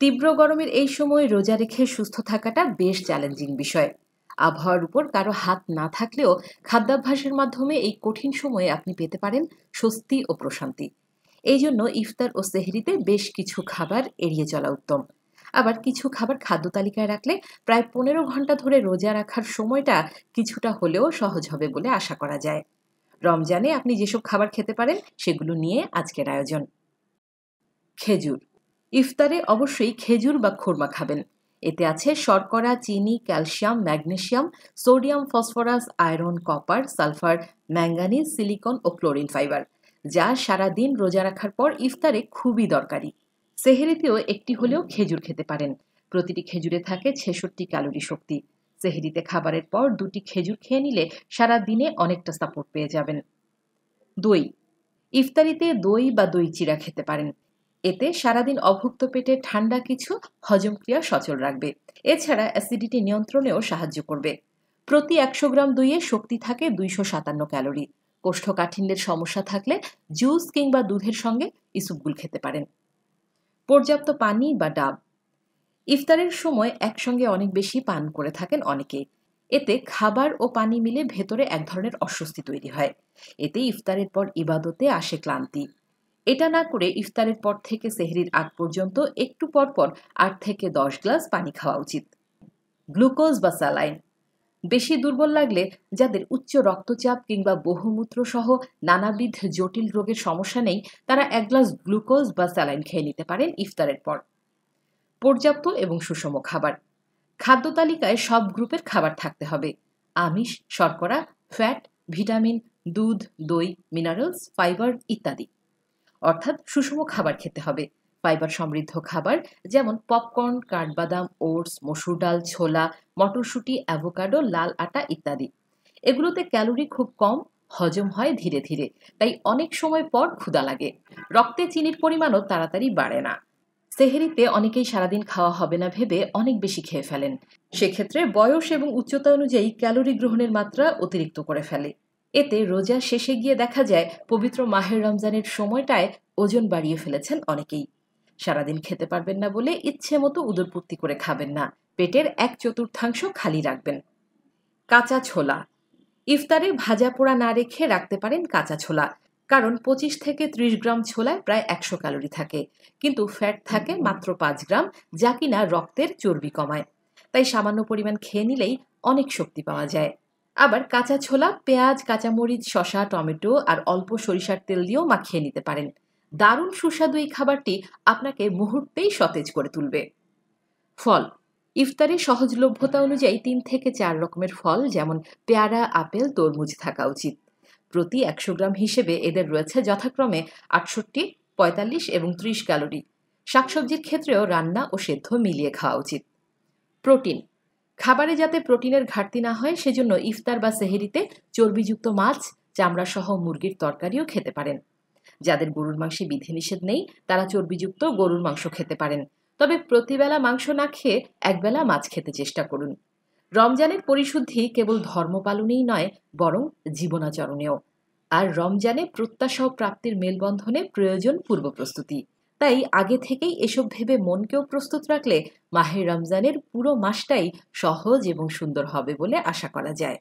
তীব্র গরমের এই সময় রোজা রেখে সুস্থ থাকাটা বেশ চ্যালেঞ্জিং বিষয় আবহাওয়ার উপর কারো হাত না থাকলেও খাদ্যাভ্যাসের মাধ্যমে এই কঠিন সময়ে আপনি পেতে পারেন স্বস্তি ও প্রশান্তি এই জন্য ইফতার ও সেহরিতে বেশ কিছু খাবার এড়িয়ে চলা উত্তম আবার কিছু খাবার খাদ্য তালিকায় রাখলে প্রায় পনেরো ঘন্টা ধরে রোজা রাখার সময়টা কিছুটা হলেও সহজ হবে বলে আশা করা যায় রমজানে আপনি যেসব খাবার খেতে পারেন সেগুলো নিয়ে আজকের আয়োজন খেজুর ইফতারে অবশ্যই খেজুর বা খুরমা খাবেন এতে আছে শর্করা চিনি calcium magnesium sodium phosphorus iron copper sulphur manganese silicon ও ক্লোরিন ফাইবার যা সারা দিন রোজা রাখার পর ইফতারে খুবই দরকারি সেহেরিতেও একটি হলেও খেজুর খেতে পারেন প্রতিটি খেজুরে থাকে ছেষট্টি ক্যালোরি শক্তি সেহেরিতে খাবারের পর দুটি খেজুর খেয়ে নিলে সারা দিনে অনেকটা সাপোর্ট পেয়ে যাবেন দই ইফতারিতে দই বা দই চিরা খেতে পারেন এতে সারাদিন অভুক্ত পেটে ঠান্ডা কিছু হজম ক্রিয়া সচল রাখবে এছাড়া অ্যাসিডিটি নিয়ন্ত্রণেও সাহায্য করবে প্রতি একশো গ্রাম দুইয়ে শক্তি থাকে দুইশো সাতান্ন ক্যালোরি কোষ্ঠকাঠিন্যের সমস্যা থাকলে জুস কিংবা দুধের সঙ্গে ইসুপগুল খেতে পারেন পর্যাপ্ত পানি বা ডাব ইফতারের সময় একসঙ্গে অনেক বেশি পান করে থাকেন অনেকে এতে খাবার ও পানি মিলে ভেতরে এক ধরনের অস্বস্তি তৈরি হয় এতে ইফতারের পর ইবাদতে আসে ক্লান্তি এটা না করে ইফতারের পর থেকে সেহরির আগ পর্যন্ত একটু পর পর আট থেকে দশ গ্লাস পানি খাওয়া উচিত গ্লুকোজ বা স্যালাইন বেশি দুর্বল লাগলে যাদের উচ্চ রক্তচাপ কিংবা বহুমূত্র সহ নানাবিধ জটিল রোগের সমস্যা নেই তারা এক গ্লাস গ্লুকোজ বা স্যালাইন খেয়ে নিতে পারেন ইফতারের পর পর্যাপ্ত এবং সুষম খাবার খাদ্য তালিকায় সব গ্রুপের খাবার থাকতে হবে আমিষ শর্করা ফ্যাট ভিটামিন দুধ দই মিনারেলস ফাইবার ইত্যাদি অর্থাৎ সুষম খাবার খেতে হবে ফাইবার সমৃদ্ধ খাবার যেমন পপকর্ন কাঠবাদাম ওটস মসুর ডাল ছোলা মটরশুঁটি অ্যাভোকাডো লাল আটা ইত্যাদি এগুলোতে ক্যালোরি খুব কম হজম হয় ধীরে ধীরে তাই অনেক সময় পর ক্ষুদা লাগে রক্তে চিনির পরিমাণও তাড়াতাড়ি বাড়ে না সেহেরিতে অনেকেই সারাদিন খাওয়া হবে না ভেবে অনেক বেশি খেয়ে ফেলেন সেক্ষেত্রে বয়স এবং উচ্চতা অনুযায়ী ক্যালোরি গ্রহণের মাত্রা অতিরিক্ত করে ফেলে এতে রোজা শেষে গিয়ে দেখা যায় পবিত্র মাহের রমজানের সময়টায় ওজন বাড়িয়ে ফেলেছেন অনেকেই সারাদিন খেতে পারবেন না বলে ইচ্ছে মতো উদরপূর্তি করে খাবেন না পেটের এক চতুর্থাংশ খালি রাখবেন কাঁচা ছোলা ইফতারে ভাজা পোড়া না রেখে রাখতে পারেন কাঁচা ছোলা কারণ পঁচিশ থেকে ত্রিশ গ্রাম ছোলায় প্রায় একশো ক্যালোরি থাকে কিন্তু ফ্যাট থাকে মাত্র পাঁচ গ্রাম যা কিনা রক্তের চর্বি কমায় তাই সামান্য পরিমাণ খেয়ে নিলেই অনেক শক্তি পাওয়া যায় আবার কাঁচা ছোলা পেঁয়াজ কাঁচামরিচ শশা টমেটো আর অল্প সরিষার তেল দিয়েও মাখিয়ে নিতে পারেন দারুণ সুস্বাদু এই খাবারটি আপনাকে মুহূর্তেই সতেজ করে তুলবে ফল ইফতারে সহজলভ্যতা অনুযায়ী তিন থেকে চার রকমের ফল যেমন পেয়ারা আপেল তরমুজ থাকা উচিত প্রতি একশো গ্রাম হিসেবে এদের রয়েছে যথাক্রমে আটষট্টি পঁয়তাল্লিশ এবং ত্রিশ ক্যালোরি শাকসবজির ক্ষেত্রেও রান্না ও সেদ্ধ মিলিয়ে খাওয়া উচিত প্রোটিন খাবারে যাতে প্রোটিনের ঘাটতি না হয় সেজন্য ইফতার বা সেহেরিতে চর্বিযুক্ত মাছ চামড়াসহ মুরগির তরকারিও খেতে পারেন যাদের গরুর মাংসে বিধিনিষেধ নেই তারা চর্বিযুক্ত গরুর মাংস খেতে পারেন তবে প্রতিবেলা মাংস না খেয়ে একবেলা মাছ খেতে চেষ্টা করুন রমজানের পরিশুদ্ধি কেবল ধর্ম পালনেই নয় বরং জীবনাচরণেও আর রমজানে প্রত্যাশা প্রাপ্তির মেলবন্ধনে প্রয়োজন পূর্ব প্রস্তুতি তাই আগে থেকেই এসব ভেবে মনকেও প্রস্তুত রাখলে মাহের রমজানের পুরো মাসটাই সহজ এবং সুন্দর হবে বলে আশা করা যায়